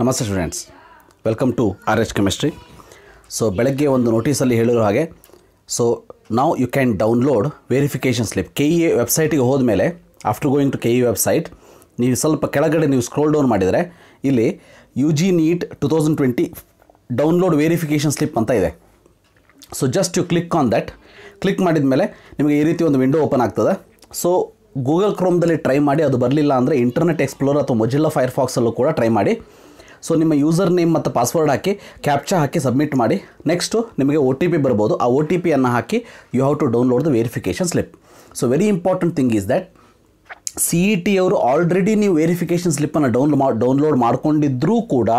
ನಮಸ್ತೆ students welcome to R H chemistry so ಬೆಳಗ್ಗೆ ಒಂದು ನೋಟಿಸಲ್ಲಿ ಹೇಳಿರೋ ಹಾಗೆ ಸೊ ನಾವು you can download verification slip K E A ವೆಬ್ಸೈಟಿಗೆ ಮೇಲೆ after going to K E website ನೀವು ಸ್ವಲ್ಪ ಕೆಳಗಡೆ ನೀವು ಸ್ಕ್ರೋಲ್ ಡೌನ್ ಮಾಡಿದರೆ ಇಲ್ಲಿ U G NEET two thousand twenty download verification slip ಅಂತ ಇದೆ so just you click on that click ಮಾಡಿದ ಮೇಲೆ ನಿಮಗೆ ಈ ರೀತಿ ಒಂದು ವಿಂಡೋ ಓಪನ್ ಆಗ್ತದೆ ಸೊ ಗೂಗಲ್ ಕ್ರೋಮ್ದಲ್ಲಿ ಟ್ರೈ ಮಾಡಿ ಅದು ಬರಲಿಲ್ಲ ಅಂದರೆ ಇಂಟರ್ನೆಟ್ ಎಕ್ಸ್ಪ್ಲೋರ್ ಅಥವಾ ಮೊಜಿಲ್ಲ ಫೈರ್ಫಾಕ್ಸಲ್ಲೂ ಕೂಡ ಟ್ರೈ ಮಾಡಿ ಸೊ ನಿಮ್ಮ ಯೂಸರ್ ನೇಮ್ ಮತ್ತು ಪಾಸ್ವರ್ಡ್ ಹಾಕಿ ಕ್ಯಾಪ್ಚಾ ಹಾಕಿ ಸಬ್ಮಿಟ್ ಮಾಡಿ ನೆಕ್ಸ್ಟು ನಿಮಗೆ ಒ ಟಿ ಪಿ ಬರ್ಬೋದು ಆ ಒ ಟಿ ಪಿಯನ್ನು ಹಾಕಿ you have to download the verification slip so very important thing is that C E T ಅವರು ಆಲ್ರೆಡಿ ನೀವು ವೆರಿಫಿಕೇಷನ್ ಸ್ಲಿಪ್ಪನ್ನು ಡೌನ್ಲೋ ಡೌನ್ಲೋಡ್ ಮಾಡ್ಕೊಂಡಿದ್ರೂ ಕೂಡ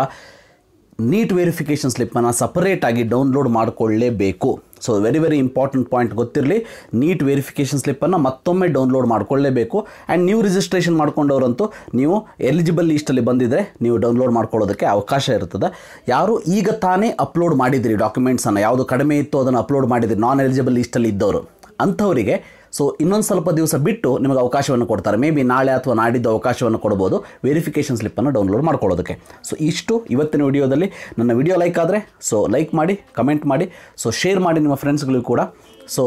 ನೀಟ್ ವೆರಿಫಿಕೇಷನ್ ಸ್ಲಿಪ್ಪನ್ನು ಸಪರೇಟಾಗಿ ಡೌನ್ಲೋಡ್ ಮಾಡಿಕೊಳ್ಳೇಬೇಕು so very very important point ಗೊತ್ತಿರಲಿ ನೀಟ್ ವೆರಿಫಿಕೇಷನ್ ಸ್ಲಿಪ್ಪನ್ನು ಮತ್ತೊಮ್ಮೆ ಡೌನ್ಲೋಡ್ ಮಾಡಿಕೊಳ್ಳೇಬೇಕು ಆ್ಯಂಡ್ ನೀವು ರಿಜಿಸ್ಟ್ರೇಷನ್ ಮಾಡ್ಕೊಂಡವರಂತೂ ನೀವು ಎಲಿಜಿಬಲ್ ಲೀಸ್ಟಲ್ಲಿ ಬಂದಿದ್ದರೆ ನೀವು ಡೌನ್ಲೋಡ್ ಮಾಡ್ಕೊಳ್ಳೋದಕ್ಕೆ ಅವಕಾಶ ಇರ್ತದೆ ಯಾರು ಈಗ ತಾನೇ ಅಪ್ಲೋಡ್ ಮಾಡಿದಿರಿ ಡಾಕ್ಯುಮೆಂಟ್ಸನ್ನು ಯಾವುದು ಕಡಿಮೆ ಇತ್ತು ಅದನ್ನು ಅಪ್ಲೋಡ್ ಮಾಡಿದಿರಿ ನಾನ್ ಎಲಿಜಿಬಲ್ ಲೀಸ್ಟಲ್ಲಿ ಇದ್ದವರು ಅಂಥವರಿಗೆ ಸೊ ಇನ್ನೊಂದು ಸ್ವಲ್ಪ ದಿವಸ ಬಿಟ್ಟು ನಿಮಗೆ ಅವಕಾಶವನ್ನು ಕೊಡ್ತಾರೆ ಮೇ ಬಿ ನಾಳೆ ಅಥವಾ ನಾಡಿದ್ದು ಅವಕಾಶವನ್ನು ಕೊಡ್ಬೋದು ವೆರಿಫಿಕೇಷನ್ ಸ್ಲಿಪ್ಪನ್ನು ಡೌನ್ಲೋಡ್ ಮಾಡ್ಕೊಳ್ಳೋದಕ್ಕೆ ಸೊ ಇಷ್ಟು ಇವತ್ತಿನ ವಿಡಿಯೋದಲ್ಲಿ ನನ್ನ ವಿಡಿಯೋ ಲೈಕ್ ಆದರೆ ಸೊ ಲೈಕ್ ಮಾಡಿ ಕಮೆಂಟ್ ಮಾಡಿ ಸೊ ಶೇರ್ ಮಾಡಿ ನಿಮ್ಮ ಫ್ರೆಂಡ್ಸ್ಗಳಿಗೂ ಕೂಡ so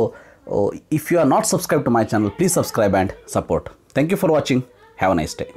if you are not subscribe to my channel please subscribe and support thank you for watching have a nice day